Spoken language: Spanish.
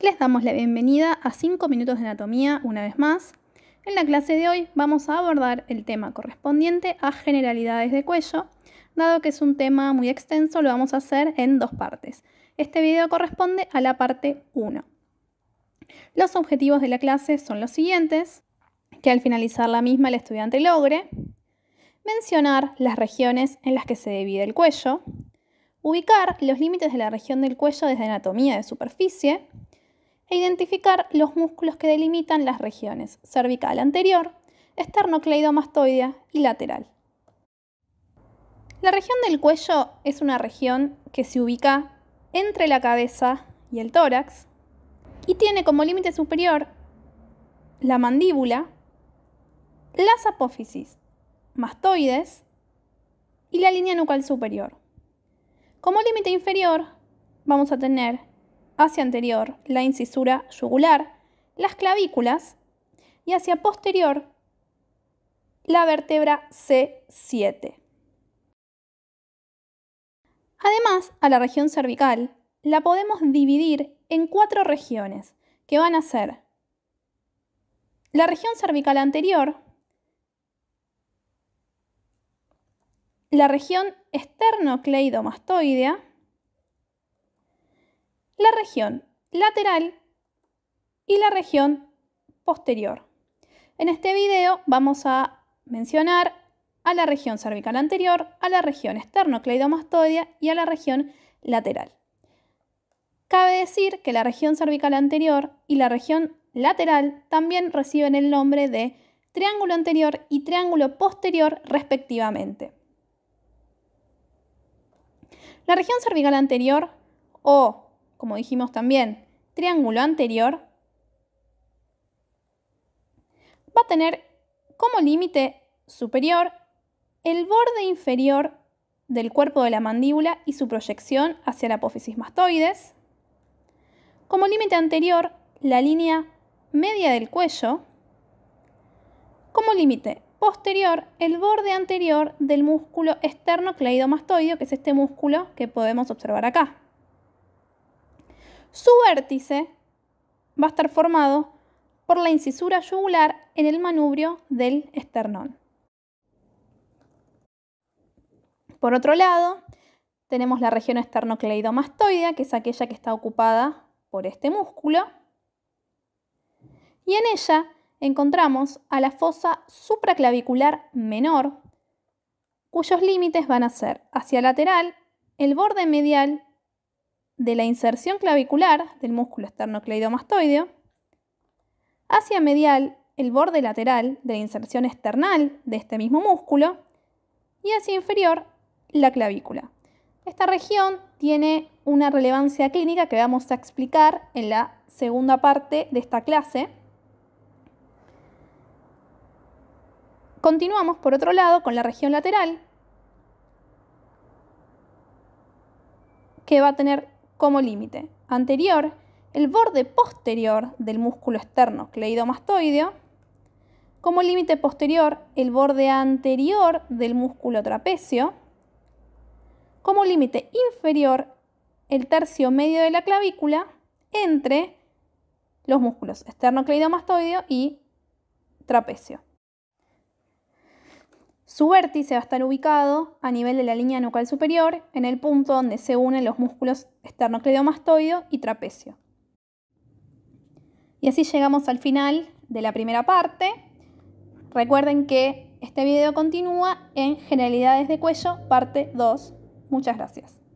Les damos la bienvenida a 5 minutos de anatomía una vez más. En la clase de hoy vamos a abordar el tema correspondiente a generalidades de cuello. Dado que es un tema muy extenso, lo vamos a hacer en dos partes. Este video corresponde a la parte 1. Los objetivos de la clase son los siguientes, que al finalizar la misma el estudiante logre mencionar las regiones en las que se divide el cuello, ubicar los límites de la región del cuello desde anatomía de superficie, e identificar los músculos que delimitan las regiones cervical anterior, esternocleidomastoidea y lateral. La región del cuello es una región que se ubica entre la cabeza y el tórax y tiene como límite superior la mandíbula, las apófisis, mastoides y la línea nucal superior. Como límite inferior vamos a tener hacia anterior la incisura yugular, las clavículas y hacia posterior la vértebra C7. Además, a la región cervical la podemos dividir en cuatro regiones, que van a ser la región cervical anterior, la región esternocleidomastoidea, la región lateral y la región posterior. En este video vamos a mencionar a la región cervical anterior, a la región esternocleidomastoidea y a la región lateral. Cabe decir que la región cervical anterior y la región lateral también reciben el nombre de triángulo anterior y triángulo posterior respectivamente. La región cervical anterior o como dijimos también, triángulo anterior, va a tener como límite superior el borde inferior del cuerpo de la mandíbula y su proyección hacia la apófisis mastoides. Como límite anterior, la línea media del cuello. Como límite posterior, el borde anterior del músculo esternocleidomastoideo, que es este músculo que podemos observar acá. Su vértice va a estar formado por la incisura yugular en el manubrio del esternón. Por otro lado, tenemos la región esternocleidomastoidea, que es aquella que está ocupada por este músculo. Y en ella encontramos a la fosa supraclavicular menor, cuyos límites van a ser hacia lateral, el borde medial de la inserción clavicular del músculo esternocleidomastoideo hacia medial el borde lateral de la inserción external de este mismo músculo y hacia inferior la clavícula. Esta región tiene una relevancia clínica que vamos a explicar en la segunda parte de esta clase. Continuamos por otro lado con la región lateral, que va a tener como límite anterior, el borde posterior del músculo externo cleidomastoideo, como límite posterior, el borde anterior del músculo trapecio, como límite inferior, el tercio medio de la clavícula entre los músculos cleidomastoideo y trapecio. Su vértice va a estar ubicado a nivel de la línea nucal superior, en el punto donde se unen los músculos esternocleidomastoideo y trapecio. Y así llegamos al final de la primera parte. Recuerden que este video continúa en Generalidades de Cuello, parte 2. Muchas gracias.